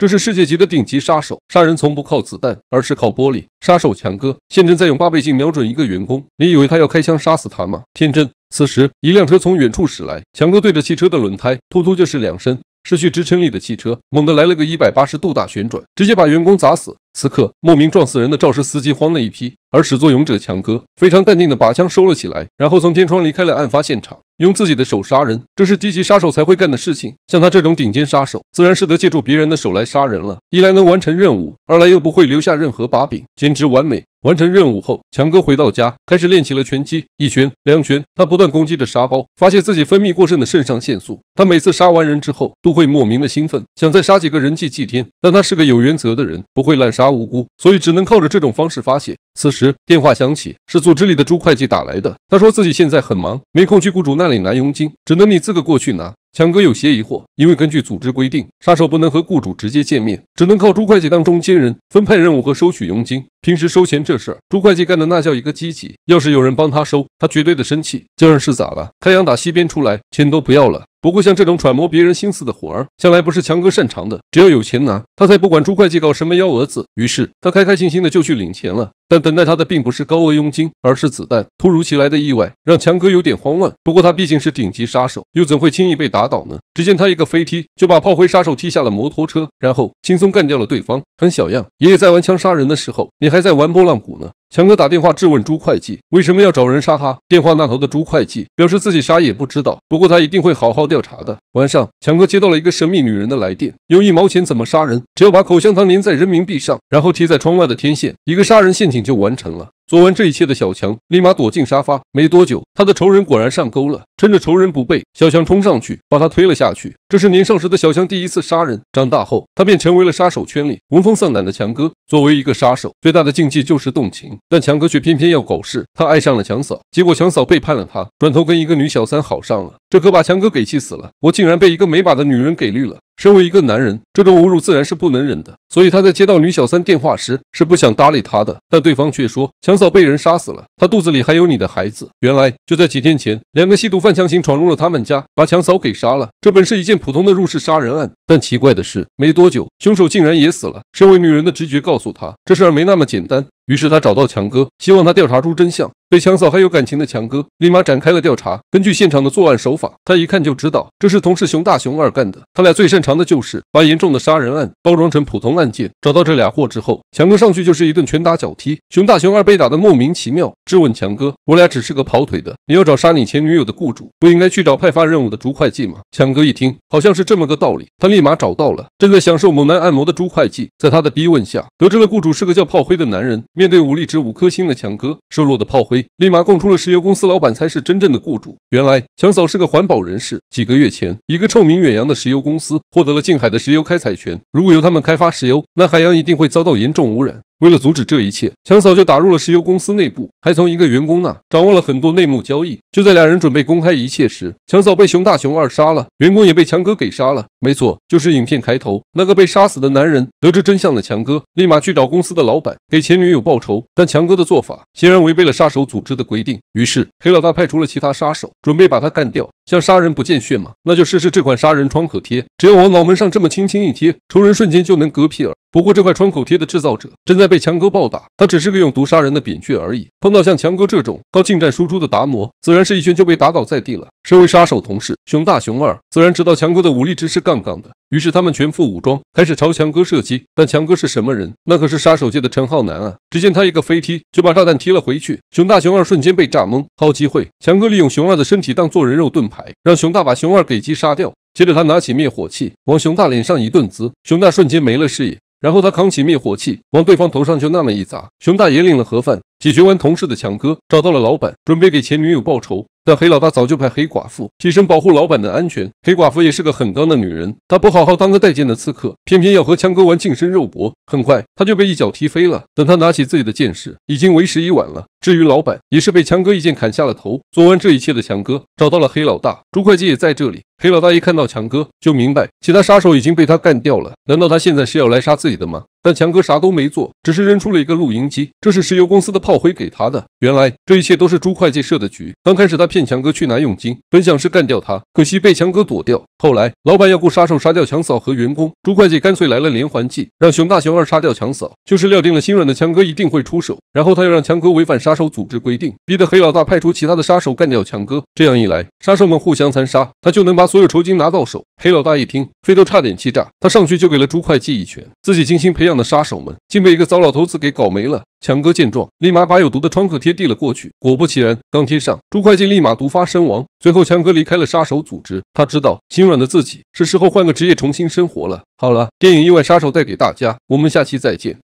这是世界级的顶级杀手，杀人从不靠子弹，而是靠玻璃。杀手强哥现正在用八倍镜瞄准一个员工，你以为他要开枪杀死他吗？天真！此时，一辆车从远处驶来，强哥对着汽车的轮胎突突就是两声，失去支撑力的汽车猛地来了个一百八十度大旋转，直接把员工砸死。此刻，莫名撞死人的肇事司机慌了一批，而始作俑者强哥非常淡定地把枪收了起来，然后从天窗离开了案发现场。用自己的手杀人，这是低级杀手才会干的事情。像他这种顶尖杀手，自然是得借助别人的手来杀人了。一来能完成任务，二来又不会留下任何把柄，简直完美。完成任务后，强哥回到家，开始练起了拳击。一拳、两拳，他不断攻击着沙包，发泄自己分泌过剩的肾上腺素。他每次杀完人之后，都会莫名的兴奋，想再杀几个人祭祭天。但他是个有原则的人，不会滥杀无辜，所以只能靠着这种方式发泄。此时电话响起，是组织里的朱会计打来的。他说自己现在很忙，没空去雇主那里拿佣金，只能你自个过去拿。强哥有些疑惑，因为根据组织规定，杀手不能和雇主直接见面，只能靠朱会计当中间人分派任务和收取佣金。平时收钱这事儿，朱会计干的那叫一个积极。要是有人帮他收，他绝对的生气。叫人是咋了？太阳打西边出来，钱都不要了。不过，像这种揣摩别人心思的活儿，向来不是强哥擅长的。只要有钱拿，他才不管朱会计搞什么幺蛾子。于是，他开开心心的就去领钱了。但等待他的并不是高额佣金，而是子弹。突如其来的意外让强哥有点慌乱。不过他毕竟是顶级杀手，又怎会轻易被打倒呢？只见他一个飞踢，就把炮灰杀手踢下了摩托车，然后轻松干掉了对方。很小样，爷爷在玩枪杀人的时候，你还在玩拨浪鼓呢。强哥打电话质问朱会计为什么要找人杀他。电话那头的朱会计表示自己啥也不知道，不过他一定会好好调查的。晚上，强哥接到了一个神秘女人的来电，用一毛钱怎么杀人？只要把口香糖粘在人民币上，然后贴在窗外的天线，一个杀人陷阱就完成了。做完这一切的小强立马躲进沙发，没多久，他的仇人果然上钩了。趁着仇人不备，小强冲上去把他推了下去。这是年少时的小强第一次杀人，长大后他便成为了杀手圈里闻风丧胆的强哥。作为一个杀手，最大的禁忌就是动情，但强哥却偏偏要搞事。他爱上了强嫂，结果强嫂背叛了他，转头跟一个女小三好上了。这可把强哥给气死了！我竟然被一个没把的女人给绿了！身为一个男人，这种侮辱自然是不能忍的，所以他在接到女小三电话时是不想搭理她的。但对方却说强嫂被人杀死了，她肚子里还有你的孩子。原来就在几天前，两个吸毒犯强行闯入了他们家，把强嫂给杀了。这本是一件普通的入室杀人案，但奇怪的是，没多久凶手竟然也死了。身为女人的直觉告诉她，这事儿没那么简单。于是她找到强哥，希望他调查出真相。对强嫂还有感情的强哥立马展开了调查。根据现场的作案手法，他一看就知道这是同事熊大、熊二干的。他俩最擅长的就是把严重的杀人案包装成普通案件。找到这俩货之后，强哥上去就是一顿拳打脚踢。熊大、熊二被打得莫名其妙，质问强哥：“我俩只是个跑腿的，你要找杀你前女友的雇主，不应该去找派发任务的朱会计吗？”强哥一听，好像是这么个道理。他立马找到了正在享受猛男按摩的朱会计，在他的逼问下，得知了雇主是个叫炮灰的男人。面对武力值五颗星的强哥，瘦弱的炮灰。立马供出了石油公司老板才是真正的雇主。原来强嫂是个环保人士。几个月前，一个臭名远扬的石油公司获得了近海的石油开采权。如果由他们开发石油，那海洋一定会遭到严重污染。为了阻止这一切，强嫂就打入了石油公司内部，还从一个员工那掌握了很多内幕交易。就在两人准备公开一切时，强嫂被熊大、熊二杀了，员工也被强哥给杀了。没错，就是影片开头那个被杀死的男人。得知真相的强哥，立马去找公司的老板给前女友报仇。但强哥的做法显然违背了杀手组织的规定，于是黑老大派出了其他杀手准备把他干掉。像杀人不见血嘛，那就试试这款杀人创可贴，只要往脑门上这么轻轻一贴，仇人瞬间就能嗝屁了。不过这块创口贴的制造者正在被强哥暴打，他只是个用毒杀人的扁鹊而已。碰到像强哥这种靠近战输出的达摩，自然是一拳就被打倒在地了。身为杀手同事，熊大熊二自然知道强哥的武力值是杠杠的，于是他们全副武装开始朝强哥射击。但强哥是什么人？那可是杀手界的陈浩南啊！只见他一个飞踢就把炸弹踢了回去，熊大熊二瞬间被炸懵。好机会，强哥利用熊二的身体当做人肉盾牌，让熊大把熊二给击杀掉。接着他拿起灭火器往熊大脸上一顿滋，熊大瞬间没了视野。然后他扛起灭火器，往对方头上就那么一砸，熊大爷领了盒饭。解决完同事的强哥找到了老板，准备给前女友报仇，但黑老大早就派黑寡妇起身保护老板的安全。黑寡妇也是个很刚的女人，她不好好当个待见的刺客，偏偏要和强哥玩近身肉搏。很快，她就被一脚踢飞了。等她拿起自己的剑时，已经为时已晚了。至于老板，也是被强哥一剑砍下了头。做完这一切的强哥找到了黑老大，朱会计也在这里。黑老大一看到强哥，就明白其他杀手已经被他干掉了。难道他现在是要来杀自己的吗？但强哥啥都没做，只是扔出了一个录音机，这是石油公司的炮灰给他的。原来这一切都是朱会计设的局。刚开始他骗强哥去拿佣金，本想是干掉他，可惜被强哥躲掉。后来老板要雇杀手杀掉强嫂和员工，朱会计干脆来了连环计，让熊大、熊二杀掉强嫂，就是料定了心软的强哥一定会出手。然后他又让强哥违反杀手组织规定，逼得黑老大派出其他的杀手干掉强哥。这样一来，杀手们互相残杀，他就能把所有酬金拿到手。黑老大一听，肺都差点气炸，他上去就给了朱会计一拳，自己精心培养。这样的杀手们竟被一个糟老头子给搞没了。强哥见状，立马把有毒的创可贴递了过去。果不其然，刚贴上，朱会计立马毒发身亡。最后，强哥离开了杀手组织。他知道心软的自己是时候换个职业，重新生活了。好了，电影《意外杀手》带给大家，我们下期再见。